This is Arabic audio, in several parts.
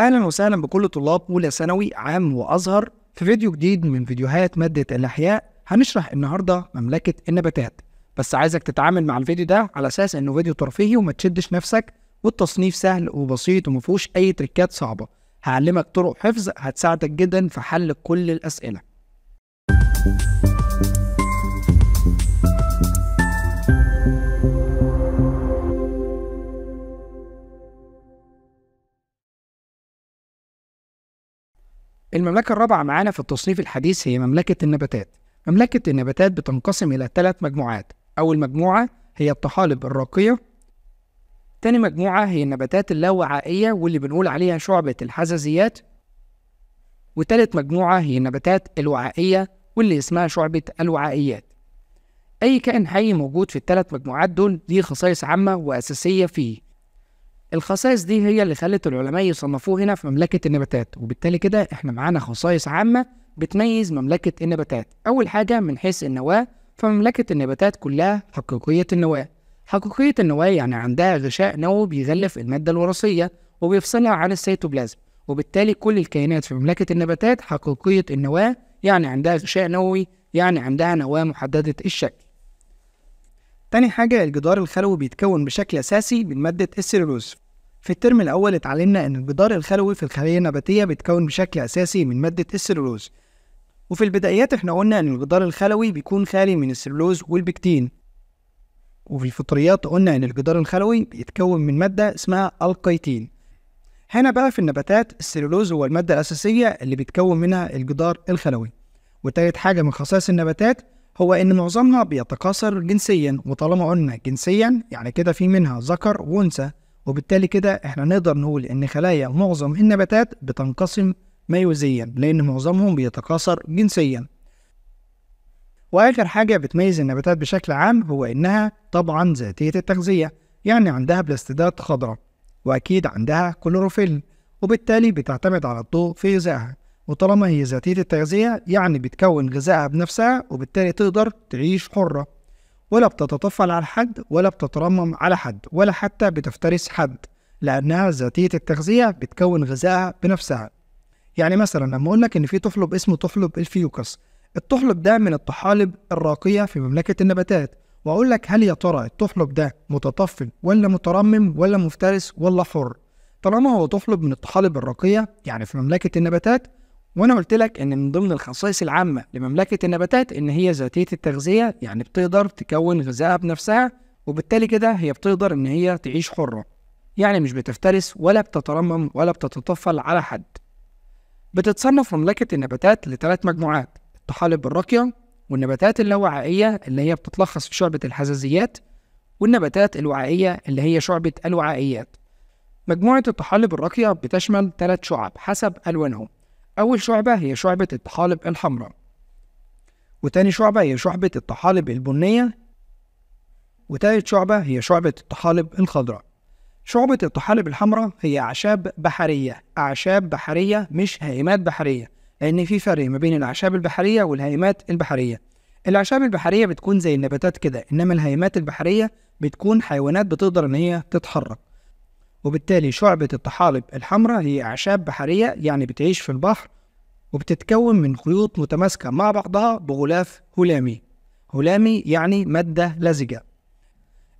اهلا وسهلا بكل طلاب اولى ثانوي عام وازهر في فيديو جديد من فيديوهات ماده الاحياء هنشرح النهارده مملكه النباتات بس عايزك تتعامل مع الفيديو ده على اساس انه فيديو ترفيهي وما تشدش نفسك والتصنيف سهل وبسيط وما فيهوش اي تريكات صعبه هعلمك طرق حفظ هتساعدك جدا في حل كل الاسئله المملكة الرابعة معانا في التصنيف الحديث هي مملكة النباتات مملكة النباتات بتنقسم إلى ثلاث مجموعات أول مجموعة هي الطحالب الراقية تاني مجموعة هي النباتات اللاوعائية واللي بنقول عليها شعبة الحزازيات وتالت مجموعة هي النباتات الوعائية واللي اسمها شعبة الوعائيات أي كائن حي موجود في الثلاث مجموعات دول ليه خصائص عامة وأساسية فيه الخصائص دي هي اللي خلت العلماء يصنفوه هنا في مملكه النباتات وبالتالي كده احنا معانا خصائص عامه بتميز مملكه النباتات اول حاجه من حيث النواه فمملكه النباتات كلها حقيقيه النواه حقيقيه النواه يعني عندها غشاء نووي بيغلف الماده الوراثيه وبيفصلها عن السيتوبلازم وبالتالي كل الكائنات في مملكه النباتات حقيقيه النواه يعني عندها غشاء نووي يعني عندها نواه محدده الشكل تاني حاجة الجدار الخلوي بيتكون بشكل أساسي من مادة السيلولوز في الترم الأول اتعلمنا إن الجدار الخلوي في الخلية النباتية بيتكون بشكل أساسي من مادة السيلولوز وفي البدايات احنا قلنا إن الجدار الخلوي بيكون خالي من السيلولوز والبكتين وفي الفطريات قلنا إن الجدار الخلوي بيتكون من مادة اسمها القيتين هنا بقى في النباتات السيلولوز هو المادة الأساسية اللي بيتكون منها الجدار الخلوي وتالت حاجة من خصائص النباتات هو إن معظمها بيتكاثر جنسيا وطالما قلنا جنسيا يعني كده في منها ذكر وأنثى وبالتالي كده إحنا نقدر نقول إن خلايا معظم النباتات بتنقسم ميوزيا لأن معظمهم بيتكاثر جنسيا وآخر حاجة بتميز النباتات بشكل عام هو إنها طبعا ذاتية التغذية يعني عندها بلاستيدات خضراء وأكيد عندها كلوروفيل وبالتالي بتعتمد على الضوء في غذائها وطالما هي ذاتية التغذية يعني بتكون غذائها بنفسها وبالتالي تقدر تعيش حرة ولا بتتطفل على حد ولا بتترمم على حد ولا حتى بتفترس حد لأنها ذاتية التغذية بتكون غذائها بنفسها يعني مثلا لما أقول لك إن في طحلب اسمه طحلب الفيوكس الطحلب ده من الطحالب الراقية في مملكة النباتات وأقول لك هل يا ترى الطحلب ده متطفل ولا مترمم ولا مفترس ولا حر طالما هو طحلب من الطحالب الراقية يعني في مملكة النباتات وانا قلت لك ان من ضمن الخصائص العامه لمملكه النباتات ان هي ذاتيه التغذيه يعني بتقدر تكون غذائها بنفسها وبالتالي كده هي بتقدر ان هي تعيش حره يعني مش بتفترس ولا بتترمم ولا بتتطفل على حد بتتصنف مملكه النباتات لثلاث مجموعات الطحالب الراقيه والنباتات اللاوعائيه اللي هي بتتلخص في شعبه الحزازيات والنباتات الوعائيه اللي هي شعبه الوعائيات مجموعه الطحالب الراقيه بتشمل ثلاث شعب حسب الوانهم أول شعبة هي شعبة الطحالب الحمراء وتاني شعبة هي شعبة الطحالب البنية وتالت شعبة هي شعبة الطحالب الخضراء شعبة الطحالب الحمراء هي أعشاب بحرية أعشاب بحرية مش هيمات بحرية لأن في فرق ما بين الأعشاب البحرية والهيمات البحرية الأعشاب البحرية بتكون زي النباتات كده إنما الهيمات البحرية بتكون حيوانات بتقدر إن هي تتحرك وبالتالي شعبة الطحالب الحمراء هي أعشاب بحرية يعني بتعيش في البحر وبتتكون من خيوط متماسكة مع بعضها بغلاف هلامي هلامي يعني مادة لزجة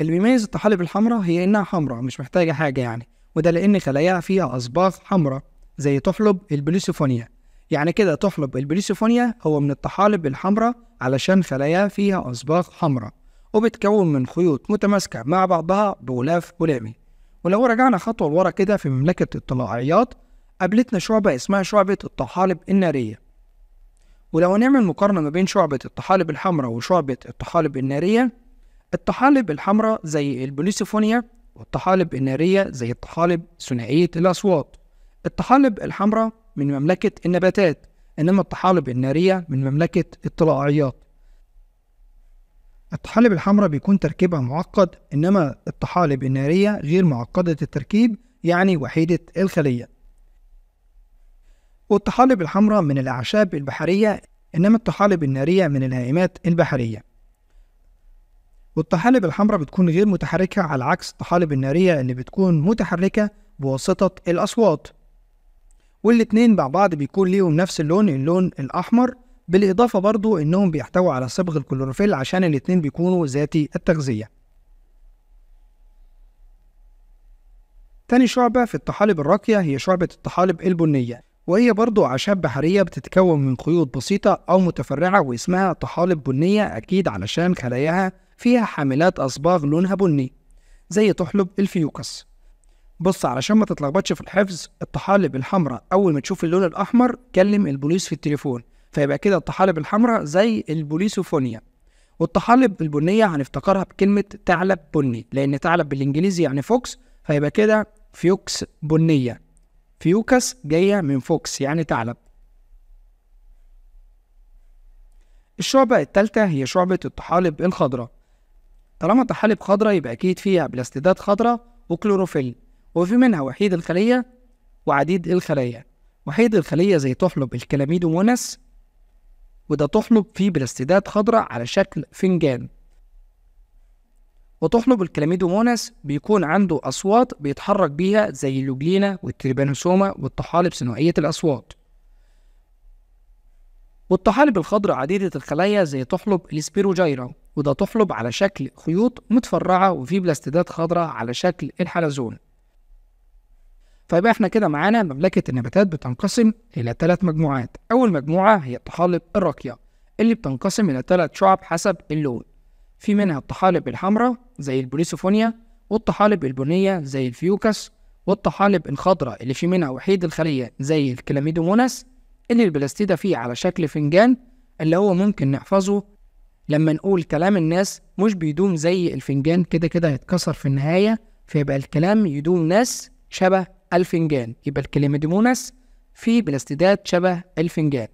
اللي بيميز الطحالب الحمراء هي إنها حمراء مش محتاجة حاجة يعني وده لأن خلاياها فيها أصباغ حمراء زي تحلب البلوسيفونيا يعني كده تحلب البلوسيفونيا هو من الطحالب الحمراء علشان خلاياها فيها أصباغ حمراء وبتكون من خيوط متماسكة مع بعضها بغلاف هلامي ولو رجعنا خطوة لورا كده في مملكة الطلاعيات قابلتنا شعبة اسمها شعبة الطحالب النارية ولو هنعمل مقارنة ما بين شعبة الطحالب الحمراء وشعبة الطحالب النارية الطحالب الحمراء زي البوليسيفونيا والطحالب النارية زي الطحالب ثنائية الأصوات الطحالب الحمراء من مملكة النباتات إنما الطحالب النارية من مملكة الطلاعيات الطحالب الحمراء بيكون تركيبها معقد إنما الطحالب النارية غير معقدة التركيب يعني وحيدة الخلية والطحالب الحمراء من الأعشاب البحرية إنما الطحالب النارية من الهائمات البحرية والطحالب الحمراء بتكون غير متحركة على عكس الطحالب النارية اللي بتكون متحركة بواسطة الأصوات والاتنين مع بعض بيكون ليهم نفس اللون اللون الأحمر بالإضافة برضو إنهم بيحتووا على صبغ الكلوروفيل عشان الاتنين بيكونوا ذاتي التغذية تاني شعبة في الطحالب الراقية هي شعبة الطحالب البنية وهي برضو أعشاب بحرية بتتكون من خيوط بسيطة أو متفرعة واسمها طحالب بنية أكيد علشان خلاياها فيها حاملات أصباغ لونها بني زي طحلب الفيوكس بص علشان ما تتلخبطش في الحفظ الطحالب الحمراء أول ما تشوف اللون الأحمر كلم البوليس في التليفون فيبقى كده الطحالب الحمراء زي البوليسوفونيا والطحالب البنية هنفتكرها بكلمة ثعلب بني لأن ثعلب بالإنجليزي يعني فوكس فيبقى كده فيوكس بنية فيوكس جاية من فوكس يعني ثعلب الشعبة التالتة هي شعبة الطحالب الخضراء طالما طحالب خضراء يبقى أكيد فيها بلاستيدات خضراء وكلوروفيل وفي منها وحيد الخلية وعديد الخلايا وحيد الخلية زي طحلب الكلاميدوموناس وده تحلب فيه بلاستيدات خضراء على شكل فنجان وتحلب الكلاميدوموناس بيكون عنده أصوات بيتحرك بيها زي اللوجلينا والتريبانوسوما والطحالب ثنائية الأصوات والطحالب الخضراء عديدة الخلايا زي تحلب الاسبيروجايرا وده تحلب على شكل خيوط متفرعة وفيه بلاستيدات خضراء على شكل الحلزون فيبقى احنا كده معانا مملكه النباتات بتنقسم الى ثلاث مجموعات اول مجموعه هي الطحالب الراقيه اللي بتنقسم الى ثلاث شعب حسب اللون في منها الطحالب الحمراء زي البوليسوفونيا والطحالب البنيه زي الفيوكس والطحالب الخضراء اللي في منها وحيد الخليه زي الكلاميدوموناس اللي البلاستيدا فيه على شكل فنجان اللي هو ممكن نحفظه لما نقول كلام الناس مش بيدوم زي الفنجان كده كده هيتكسر في النهاية فيبقى الكلام يدوم ناس شبه الفنجان يبقى الكلمة دي مونس في بلاستيدات شبه الفنجان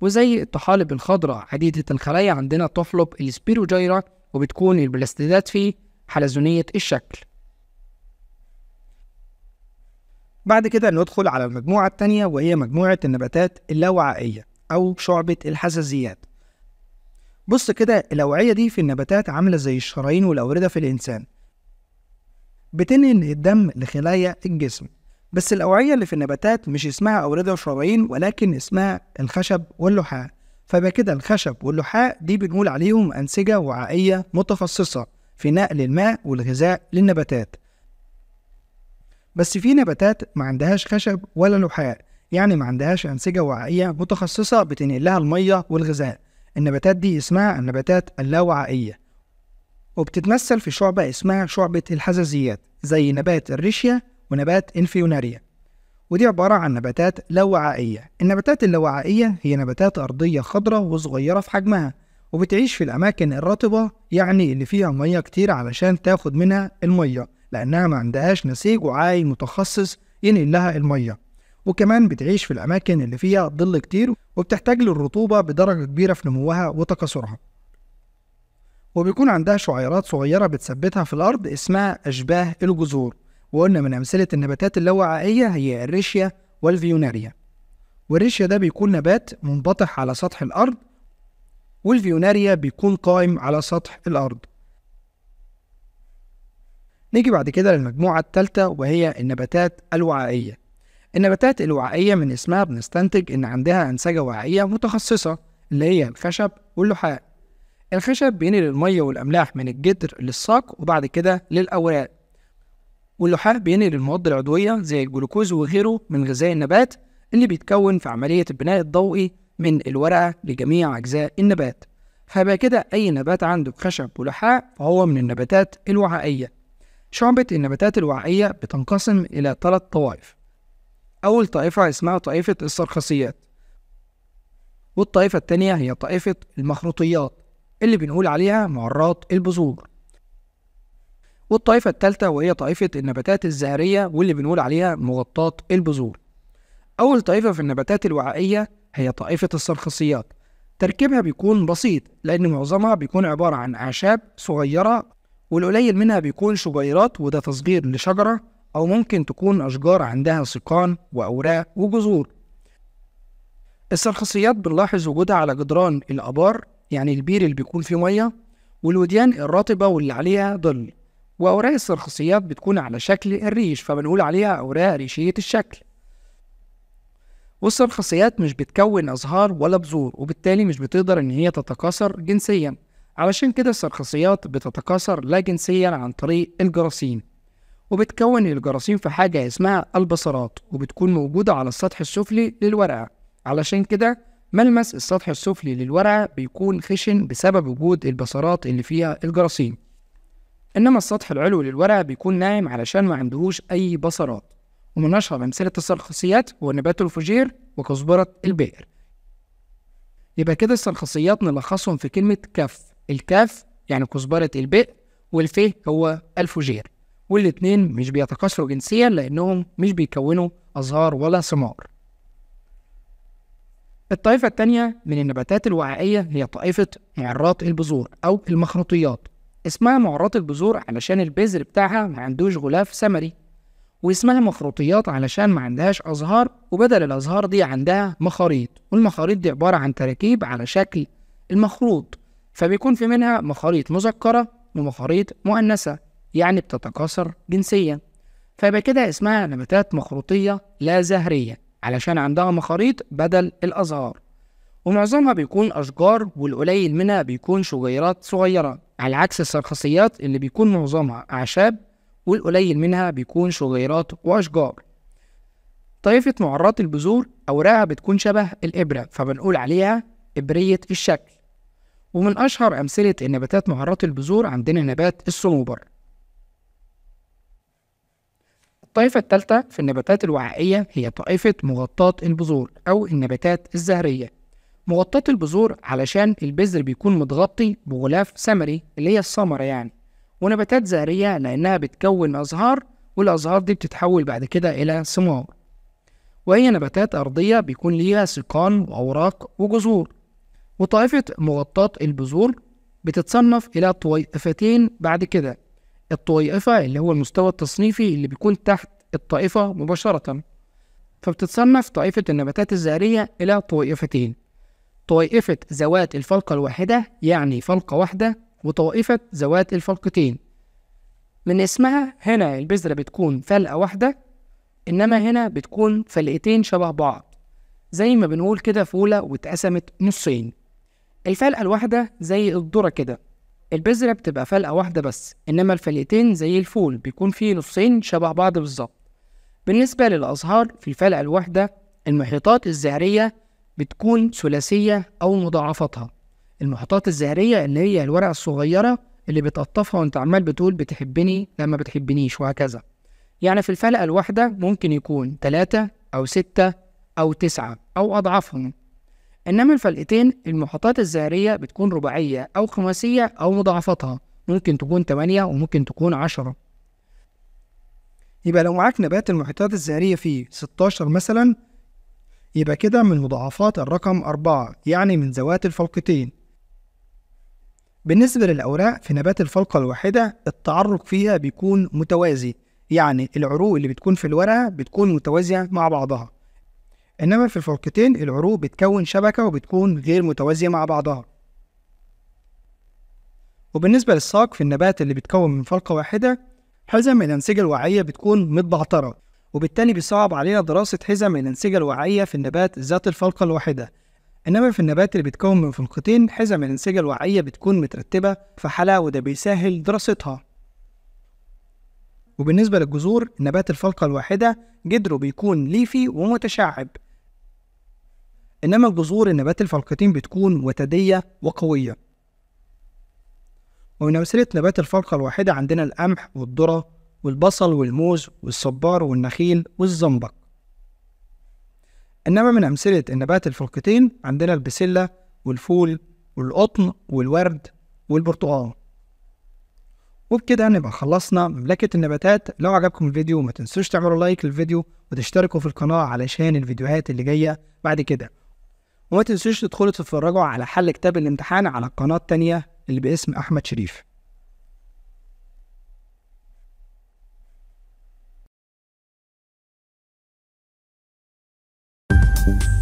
وزي الطحالب الخضراء عديدة الخلايا عندنا تحلب الاسبيروجيرا وبتكون البلاستيدات فيه حلزونية الشكل بعد كده ندخل على المجموعة التانية وهي مجموعة النباتات اللاوعائية أو شعبة الحساسيات بص كده الأوعية دي في النباتات عاملة زي الشرايين والأوردة في الإنسان بتنقل الدم لخلايا الجسم بس الأوعية اللي في النباتات مش اسمها أوردة وشرايين ولكن اسمها الخشب واللحاء فبقى كده الخشب واللحاء دي بنقول عليهم أنسجة وعائية متخصصة في نقل الماء والغذاء للنباتات بس في نباتات ما عندهاش خشب ولا لحاء يعني ما عندهاش أنسجة وعائية متخصصة بتنقل لها المية والغذاء النباتات دي اسمها النباتات اللاوعائية وبتتمثل في شعبة اسمها شعبة الحزازيات زي نبات الريشيا ونبات انفيوناريا ودي عبارة عن نباتات لاوعائية النباتات اللاوعائية هي نباتات أرضية خضراء وصغيرة في حجمها وبتعيش في الأماكن الرطبة يعني اللي فيها مية كتير علشان تاخد منها المية لأنها ما عندهاش نسيج وعاي متخصص ينقل لها المية وكمان بتعيش في الأماكن اللي فيها ظل كتير وبتحتاج للرطوبة بدرجة كبيرة في نموها وتكاثرها وبيكون عندها شعيرات صغيرة بتثبتها في الأرض اسمها أشباه الجذور وقلنا من أمثلة النباتات اللاوعائية هي الريشيا والفيوناريا والريشيا ده بيكون نبات منبطح على سطح الأرض والفيوناريا بيكون قائم على سطح الأرض نيجي بعد كده للمجموعة الثالثة وهي النباتات الوعائية النباتات الوعائية من اسمها بنستنتج إن عندها أنسجة وعائية متخصصة اللي هي الخشب واللحاء الخشب بينقل المية والأملاح من الجدر للساق وبعد كده للأوراق واللحاح بينقل المواد العضوية زي الجلوكوز وغيره من غذاء النبات اللي بيتكون في عملية البناء الضوئي من الورقة لجميع أجزاء النبات فبقى كده أي نبات عنده خشب ولحاء فهو من النباتات الوعائية شعبة النباتات الوعائية بتنقسم إلى ثلاث طوائف أول طائفة اسمها طائفة السرخسيات والطائفة التانية هي طائفة المخروطيات اللي بنقول عليها معرات البذور والطائفة الثالثة وهي طائفة النباتات الزهرية واللي بنقول عليها مغطاة البذور. أول طائفة في النباتات الوعائية هي طائفة السرخصيات. تركيبها بيكون بسيط لأن معظمها بيكون عبارة عن أعشاب صغيرة والقليل منها بيكون شجيرات وده تصغير لشجرة أو ممكن تكون أشجار عندها سقان وأوراق وجذور. السرخصيات بنلاحظ وجودها على جدران الآبار يعني البير اللي بيكون فيه مية والوديان الرطبة واللي عليها ظل وأوراق السرخصيات بتكون على شكل الريش فبنقول عليها أوراق ريشية الشكل والسرخصيات مش بتكون أزهار ولا بذور وبالتالي مش بتقدر إن هي تتكاثر جنسيا علشان كده السرخصيات بتتكاثر لا جنسيا عن طريق الجراثيم وبتكون الجراثيم في حاجة اسمها البصرات وبتكون موجودة على السطح السفلي للورقة علشان كده ملمس السطح السفلي للورقة بيكون خشن بسبب وجود البصرات اللي فيها الجراثيم إنما السطح العلوي للورقة بيكون ناعم علشان ما عندهوش أي بصرات ومن أشهر أمثلة السرخصيات هو نبات الفجير وكزبرة البئر يبقى كده السرخصيات نلخصهم في كلمة كف الكاف يعني كزبرة البئر والفه هو الفجير والاتنين مش بيتكاثروا جنسيا لأنهم مش بيكونوا أزهار ولا ثمار الطائفة التانية من النباتات الوعائية هي طائفة معرات البذور أو المخروطيات اسمها معرات البذور علشان البذر بتاعها ما عندوش غلاف ثمري واسمها مخروطيات علشان ما عندهاش أزهار وبدل الأزهار دي عندها مخاريط والمخاريط دي عبارة عن تراكيب على شكل المخروط فبيكون في منها مخاريط مذكرة ومخاريط مؤنثة يعني بتتكاثر جنسيا فيبقى كده اسمها نباتات مخروطية لا زهرية علشان عندها مخاريط بدل الأزهار ومعظمها بيكون أشجار والقليل منها بيكون شجيرات صغيرة على عكس السرخصيات اللي بيكون معظمها أعشاب والقليل منها بيكون شغيرات وأشجار طائفة معرات البذور أوراقها بتكون شبه الإبرة فبنقول عليها إبرية الشكل ومن أشهر أمثلة النباتات معرات البذور عندنا نبات الصنوبر الطائفة الثالثة في النباتات الوعائية هي طائفة مغطاة البذور أو النباتات الزهرية مغطاة البذور علشان البذر بيكون متغطي بغلاف سمري اللي هي الثمرة يعني ونباتات زهرية لأنها بتكون أزهار والأزهار دي بتتحول بعد كده إلى ثمار وهي نباتات أرضية بيكون ليها سقان وأوراق وجذور وطائفة مغطاة البذور بتتصنف إلى طويفتين بعد كده الطويفة اللي هو المستوى التصنيفي اللي بيكون تحت الطائفة مباشرة فبتتصنف طائفة النباتات الزهرية إلى طويفتين طائفة ذوات الفلقة الواحدة يعني فلقة واحدة وطائفة ذوات الفلقتين من اسمها هنا البذرة بتكون فلقة واحدة إنما هنا بتكون فلقتين شبه بعض زي ما بنقول كده فولة واتقسمت نصين الفلقة الواحدة زي الذرة كده البذرة بتبقى فلقة واحدة بس إنما الفلقتين زي الفول بيكون فيه نصين شبه بعض بالظبط بالنسبة للأزهار في الفلقة الواحدة المحيطات الزهرية بتكون ثلاثية أو مضاعفاتها المحطات الزهرية اللي هي الورقة الصغيرة اللي بتقطفها وانت عمال بتقول بتحبني لما بتحبنيش وهكذا يعني في الفلقة الواحدة ممكن يكون تلاتة أو ستة أو تسعة أو أضعافهم إنما الفلقتين المحطات الزهرية بتكون رباعية أو خماسية أو مضاعفاتها ممكن تكون تمانية وممكن تكون عشرة يبقى لو معاك نبات المحيطات الزهرية فيه 16 مثلا يبقى كده من مضاعفات الرقم أربعة يعني من ذوات الفلقتين بالنسبة للأوراق في نبات الفلقة الواحدة التعرق فيها بيكون متوازي يعني العروق اللي بتكون في الورقة بتكون متوازية مع بعضها إنما في الفلقتين العروق بتكون شبكة وبتكون غير متوازية مع بعضها وبالنسبة للساق في النبات اللي بيتكون من فلقة واحدة حزم الأنسجة الوعية بتكون متبعترة وبالتالي بيصعب علينا دراسة حزم الأنسجة الوعية في النبات ذات الفلقة الواحدة إنما في النبات اللي بيتكون من فلقتين حزم الأنسجة الوعية بتكون مترتبة في حالة وده بيسهل دراستها وبالنسبة للجذور نبات الفلقة الواحدة جدره بيكون ليفي ومتشعب إنما الجذور النبات الفلقتين بتكون وتدية وقوية ومن أمثلة نبات الفلقة الواحدة عندنا القمح والذرة والبصل والموز والصبار والنخيل والزنبق إنما من أمثلة النبات الفرقتين عندنا البسلة والفول والقطن والورد والبرتقال وبكده نبقى خلصنا مملكة النباتات لو عجبكم الفيديو ما تنسوش تعملوا لايك للفيديو وتشتركوا في القناة علشان الفيديوهات اللي جاية بعد كده وما تنسوش تدخلوا تتفرجوا على حل كتاب الامتحان على القناة التانية اللي باسم أحمد شريف Thank you.